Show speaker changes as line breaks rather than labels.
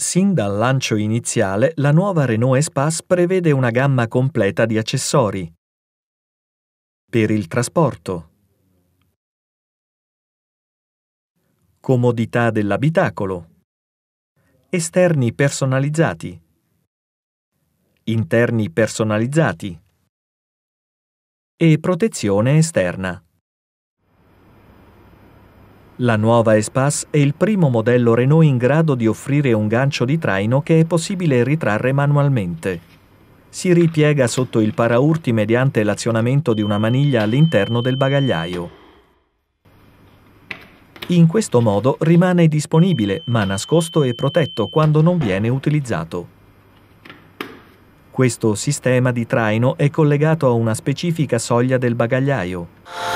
Sin dal lancio iniziale, la nuova Renault Espace prevede una gamma completa di accessori. Per il trasporto. Comodità dell'abitacolo. Esterni personalizzati. Interni personalizzati. E protezione esterna. La nuova Espace è il primo modello Renault in grado di offrire un gancio di traino che è possibile ritrarre manualmente. Si ripiega sotto il paraurti mediante l'azionamento di una maniglia all'interno del bagagliaio. In questo modo rimane disponibile, ma nascosto e protetto quando non viene utilizzato. Questo sistema di traino è collegato a una specifica soglia del bagagliaio.